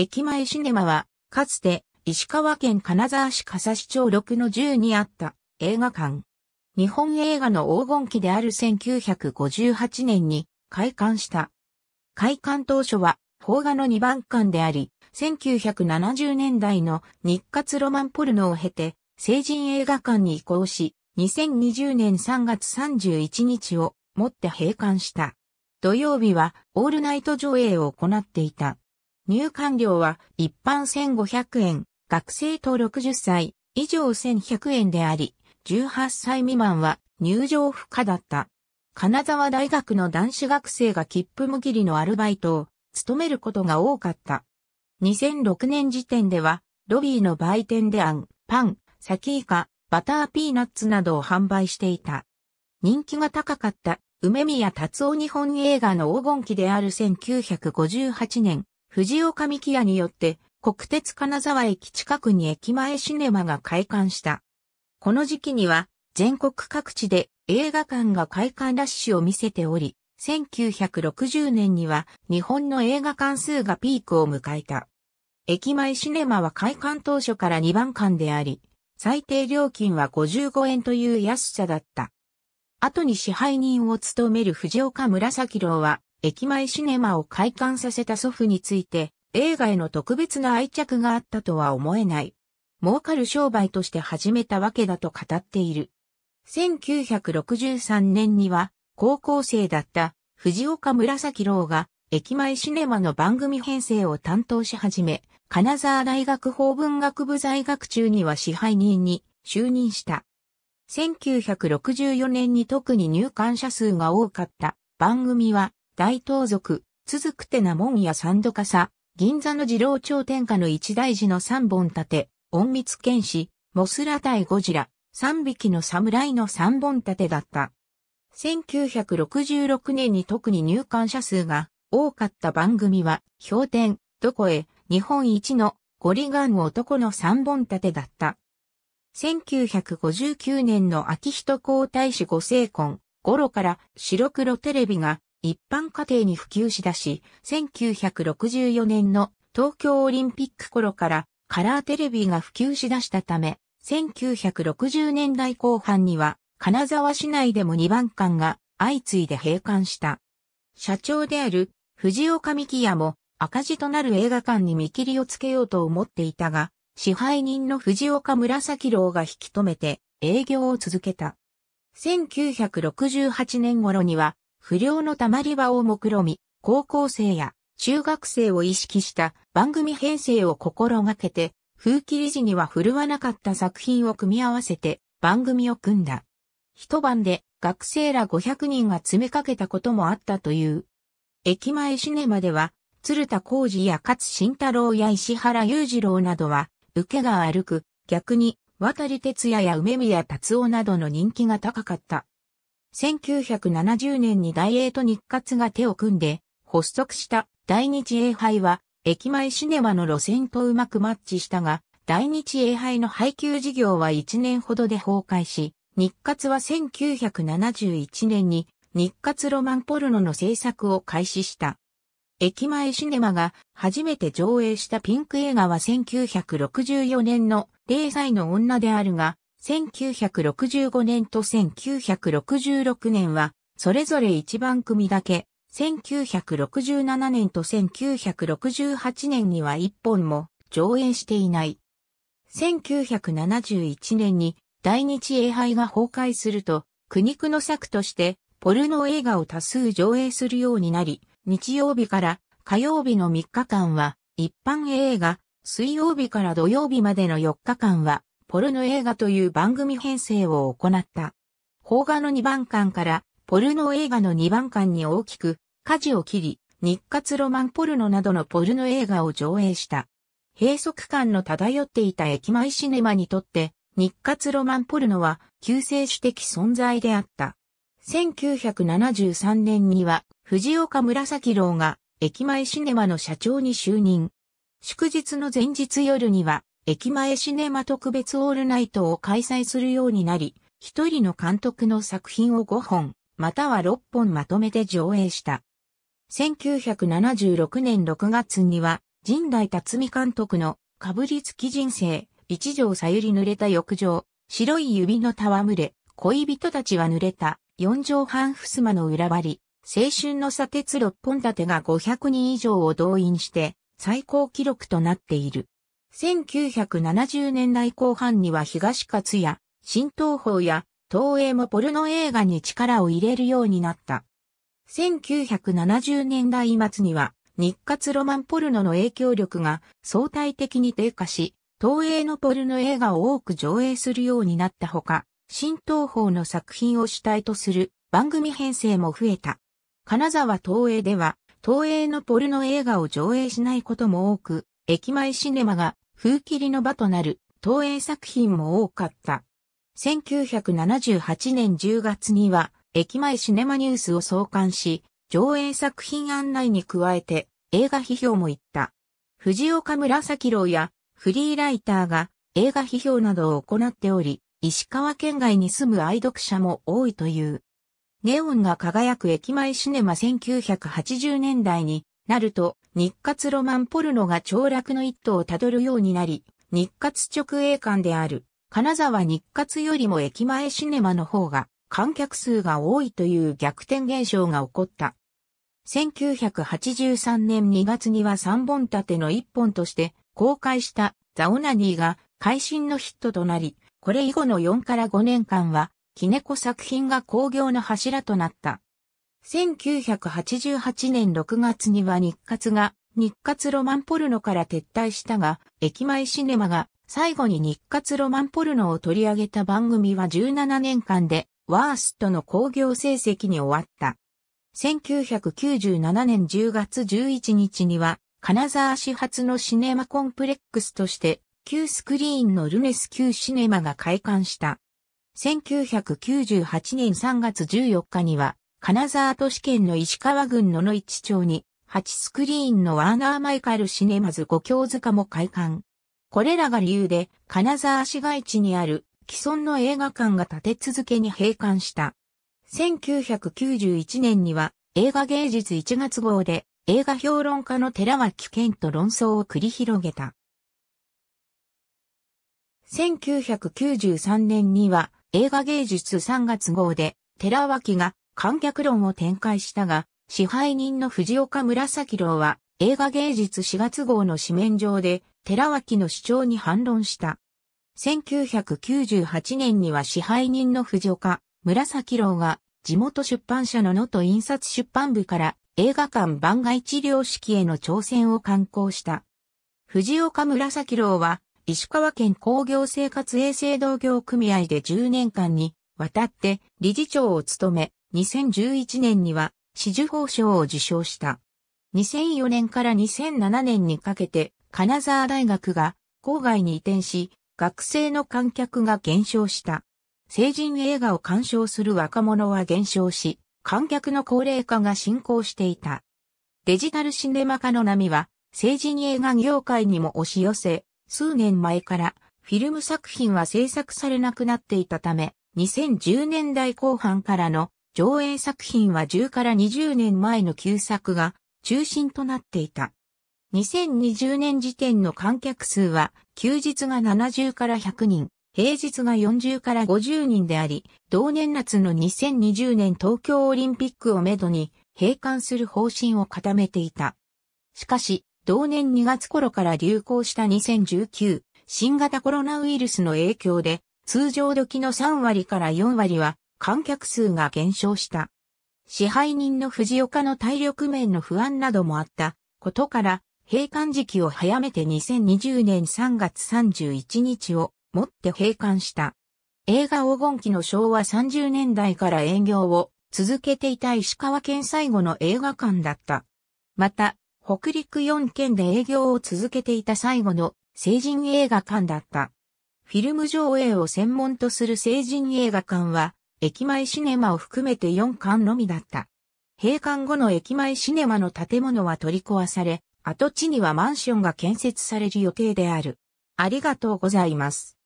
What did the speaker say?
駅前シネマは、かつて、石川県金沢市笠市町6の10にあった映画館。日本映画の黄金期である1958年に開館した。開館当初は、邦画の2番館であり、1970年代の日活ロマンポルノを経て、成人映画館に移行し、2020年3月31日をもって閉館した。土曜日はオールナイト上映を行っていた。入館料は一般1500円、学生と60歳以上1100円であり、18歳未満は入場不可だった。金沢大学の男子学生が切符むぎりのアルバイトを務めることが多かった。2006年時点では、ロビーの売店であん、パン、サキイカ、バターピーナッツなどを販売していた。人気が高かった梅宮達夫日本映画の黄金期である1958年、藤岡美希屋によって国鉄金沢駅近くに駅前シネマが開館した。この時期には全国各地で映画館が開館ラッシュを見せており、1960年には日本の映画館数がピークを迎えた。駅前シネマは開館当初から2番館であり、最低料金は55円という安さだった。後に支配人を務める藤岡紫郎は、駅前シネマを開館させた祖父について、映画への特別な愛着があったとは思えない。儲かる商売として始めたわけだと語っている。1963年には、高校生だった藤岡紫郎が、駅前シネマの番組編成を担当し始め、金沢大学法文学部在学中には支配人に就任した。1964年に特に入館者数が多かった番組は大盗賊、続くてな門や三度さ。銀座の二郎町天下の一大寺の三本立て、隠密剣士、モスラ対ゴジラ、三匹の侍の三本立てだった。1966年に特に入館者数が多かった番組は、氷点、どこへ、日本一のゴリガン男の三本立てだった。1959年の秋人皇太子ご成婚頃から白黒テレビが一般家庭に普及しだし、1964年の東京オリンピック頃からカラーテレビが普及しだしたため、1960年代後半には金沢市内でも2番館が相次いで閉館した。社長である藤岡幹也も赤字となる映画館に見切りをつけようと思っていたが、支配人の藤岡紫郎が引き止めて営業を続けた。1968年頃には不良の溜まり場を目論み、高校生や中学生を意識した番組編成を心がけて、風切り時には振るわなかった作品を組み合わせて番組を組んだ。一晩で学生ら500人が詰めかけたこともあったという。駅前シネマでは、鶴田浩二や勝慎太郎や石原裕次郎などは、受けが悪く、逆に、渡哲也や梅宮達夫などの人気が高かった。1970年に大英と日活が手を組んで発足した大日英杯は駅前シネマの路線とうまくマッチしたが、大日英杯の配給事業は1年ほどで崩壊し、日活は1971年に日活ロマンポルノの制作を開始した。駅前シネマが初めて上映したピンク映画は1964年の0歳の女であるが、1965年と1966年は、それぞれ一番組だけ、1967年と1968年には一本も上演していない。1971年に大日英杯が崩壊すると、苦肉の策として、ポルノ映画を多数上映するようになり、日曜日から火曜日の3日間は一般映画、水曜日から土曜日までの4日間はポルノ映画という番組編成を行った。邦画の2番館からポルノ映画の2番館に大きく舵を切り、日活ロマンポルノなどのポルノ映画を上映した。閉塞感の漂っていた駅前シネマにとって、日活ロマンポルノは救世主的存在であった。1973年には藤岡紫郎が駅前シネマの社長に就任。祝日の前日夜には駅前シネマ特別オールナイトを開催するようになり、一人の監督の作品を5本、または6本まとめて上映した。1976年6月には、陣内辰巳監督の、かぶりつき人生、一条さゆり濡れた浴場、白い指の戯れ、恋人たちは濡れた、四畳半襖の裏張り、青春の砂鉄六本立てが500人以上を動員して、最高記録となっている。1970年代後半には東勝や新東宝や東映もポルノ映画に力を入れるようになった。1970年代末には日活ロマンポルノの影響力が相対的に低下し、東映のポルノ映画を多く上映するようになったほか、新東宝の作品を主体とする番組編成も増えた。金沢東映では、東映のポルノ映画を上映しないことも多く、駅前シネマが風切りの場となる東映作品も多かった。1978年10月には、駅前シネマニュースを創刊し、上映作品案内に加えて映画批評も行った。藤岡紫郎やフリーライターが映画批評などを行っており、石川県外に住む愛読者も多いという。ネオンが輝く駅前シネマ1980年代になると、日活ロマンポルノが凋落の一途をたどるようになり、日活直営館である、金沢日活よりも駅前シネマの方が、観客数が多いという逆転現象が起こった。1983年2月には3本立ての1本として公開したザ・オナニーが会心のヒットとなり、これ以後の4から5年間は、キネコ作品が興行の柱となった。1988年6月には日活が日活ロマンポルノから撤退したが、駅前シネマが最後に日活ロマンポルノを取り上げた番組は17年間でワーストの興行成績に終わった。1997年10月11日には、金沢市発のシネマコンプレックスとして、旧スクリーンのルネス旧シネマが開館した。1998年3月14日には、金沢都市圏の石川郡野の市町に、8スクリーンのワーナーマイカルシネマズ五教塚も開館。これらが理由で、金沢市街地にある既存の映画館が立て続けに閉館した。1991年には映画芸術1月号で映画評論家の寺脇健と論争を繰り広げた。1993年には映画芸術3月号で寺脇が観客論を展開したが、支配人の藤岡紫郎は映画芸術4月号の紙面上で寺脇の主張に反論した。1998年には支配人の藤岡紫郎が地元出版社の能登印刷出版部から映画館番外治療式への挑戦を刊行した。藤岡紫郎は石川県工業生活衛生同業組合で10年間にわたって理事長を務め、2011年には、紫綬褒章を受章した。2004年から2007年にかけて、金沢大学が郊外に移転し、学生の観客が減少した。成人映画を鑑賞する若者は減少し、観客の高齢化が進行していた。デジタルシネマ化の波は、成人映画業界にも押し寄せ、数年前からフィルム作品は制作されなくなっていたため、2010年代後半からの上映作品は10から20年前の旧作が中心となっていた。2020年時点の観客数は、休日が70から100人、平日が40から50人であり、同年夏の2020年東京オリンピックをめどに、閉館する方針を固めていた。しかし、同年2月頃から流行した2019、新型コロナウイルスの影響で、通常時の3割から4割は観客数が減少した。支配人の藤岡の体力面の不安などもあったことから、閉館時期を早めて2020年3月31日をもって閉館した。映画黄金期の昭和30年代から営業を続けていた石川県最後の映画館だった。また、北陸4県で営業を続けていた最後の成人映画館だった。フィルム上映を専門とする成人映画館は、駅前シネマを含めて4館のみだった。閉館後の駅前シネマの建物は取り壊され、跡地にはマンションが建設される予定である。ありがとうございます。